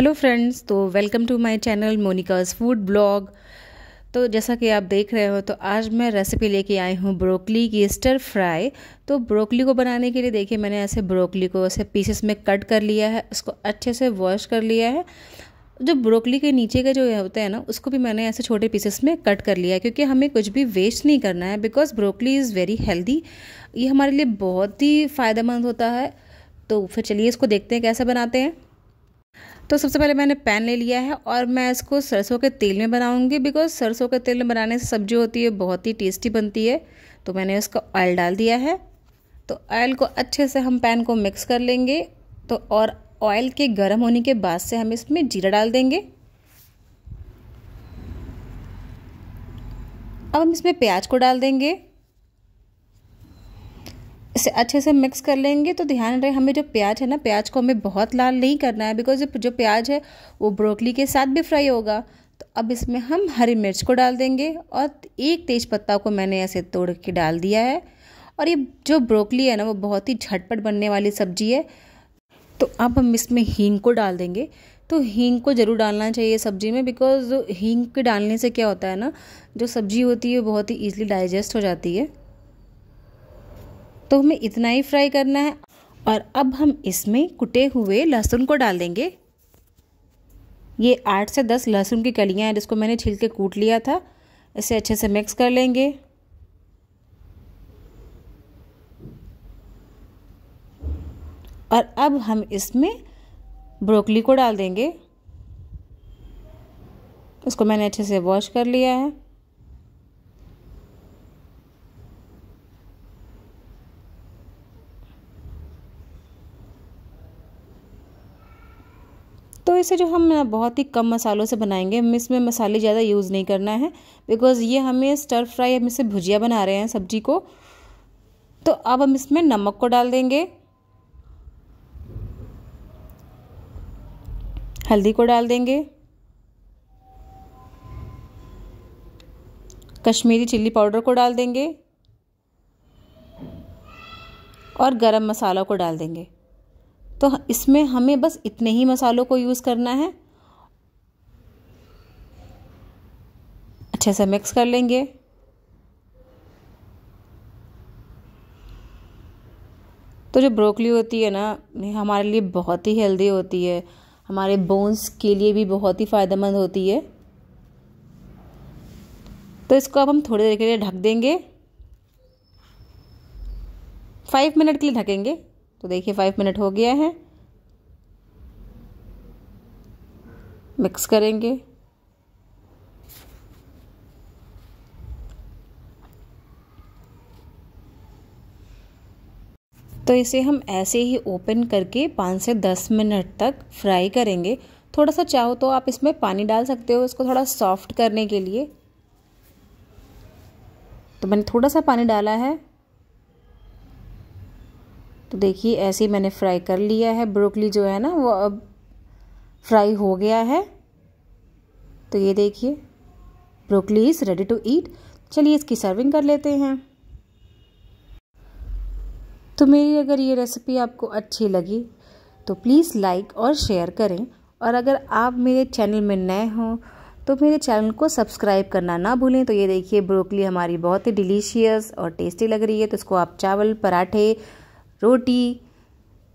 hello friends तो welcome to my channel Monica's food blog तो जैसा कि आप देख रहे हो तो आज मैं रेसिपी लेके आई हूँ ब्रोकली की स्टर फ्राई तो ब्रोकली को बनाने के लिए देखिए मैंने ऐसे ब्रोकली को ऐसे पीसेस में कट कर लिया है उसको अच्छे से वॉश कर लिया है जो ब्रोकली के नीचे का जो होता है ना उसको भी मैंने ऐसे छोटे पीसेस में कट कर लिया है क्योंकि हमें कुछ भी वेस्ट नहीं करना है because broccoli is very healthy ये हमारे लिए बहुत ही फ़ायदेमंद होता है तो फिर चलिए इसको देखते हैं कैसे बनाते हैं तो सबसे पहले मैंने पैन ले लिया है और मैं इसको सरसों के तेल में बनाऊंगी बिकॉज सरसों के तेल में बनाने से सब्जी होती है बहुत ही टेस्टी बनती है तो मैंने उसका ऑयल डाल दिया है तो ऑयल को अच्छे से हम पैन को मिक्स कर लेंगे तो और ऑयल के गर्म होने के बाद से हम इसमें जीरा डाल देंगे अब हम इसमें प्याज को डाल देंगे इसे अच्छे से मिक्स कर लेंगे तो ध्यान रहे हमें जो प्याज है ना प्याज को हमें बहुत लाल नहीं करना है बिकॉज जो प्याज है वो ब्रोकली के साथ भी फ्राई होगा तो अब इसमें हम हरी मिर्च को डाल देंगे और एक तेज पत्ता को मैंने ऐसे तोड़ के डाल दिया है और ये जो ब्रोकली है ना वो बहुत ही झटपट बनने वाली सब्जी है तो अब हम इसमें हींग को डाल देंगे तो हींग को ज़रूर डालना चाहिए सब्ज़ी में बिकॉज़ हींग के डालने से क्या होता है ना जो सब्ज़ी होती है बहुत ही ईजिली डाइजेस्ट हो जाती है तो हमें इतना ही फ्राई करना है और अब हम इसमें कुटे हुए लहसुन को डाल देंगे ये आठ से दस लहसुन की कलियाँ हैं जिसको मैंने छिल के कूट लिया था इसे अच्छे से मिक्स कर लेंगे और अब हम इसमें ब्रोकली को डाल देंगे इसको मैंने अच्छे से वॉश कर लिया है तो इसे जो हम बहुत ही कम मसालों से बनाएंगे हम इसमें मसाले ज़्यादा यूज़ नहीं करना है बिकॉज़ ये हमें स्टर फ्राई हम इसे भुजिया बना रहे हैं सब्जी को तो अब हम इसमें नमक को डाल देंगे हल्दी को डाल देंगे कश्मीरी चिल्ली पाउडर को डाल देंगे और गरम मसाला को डाल देंगे तो इसमें हमें बस इतने ही मसालों को यूज़ करना है अच्छे से मिक्स कर लेंगे तो जो ब्रोकली होती है ना हमारे लिए बहुत ही हेल्दी होती है हमारे बोन्स के लिए भी बहुत ही फ़ायदेमंद होती है तो इसको अब हम थोड़ी देर के लिए ढक देंगे फाइव मिनट के लिए ढकेंगे तो देखिए फाइव मिनट हो गया है मिक्स करेंगे तो इसे हम ऐसे ही ओपन करके पाँच से दस मिनट तक फ्राई करेंगे थोड़ा सा चाहो तो आप इसमें पानी डाल सकते हो इसको थोड़ा सॉफ्ट करने के लिए तो मैंने थोड़ा सा पानी डाला है तो देखिए ऐसे ही मैंने फ्राई कर लिया है ब्रोकली जो है ना वो अब फ्राई हो गया है तो ये देखिए broccoli is ready to eat चलिए इसकी सर्विंग कर लेते हैं तो मेरी अगर ये रेसिपी आपको अच्छी लगी तो प्लीज़ लाइक और शेयर करें और अगर आप मेरे चैनल में नए हों तो मेरे चैनल को सब्सक्राइब करना ना भूलें तो ये देखिए ब्रोकली हमारी बहुत ही डिलीशियस और टेस्टी लग रही है तो इसको आप चावल पराठे रोटी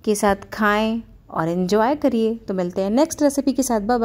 के साथ खाएं और इन्जॉय करिए तो मिलते हैं नेक्स्ट रेसिपी के साथ बाय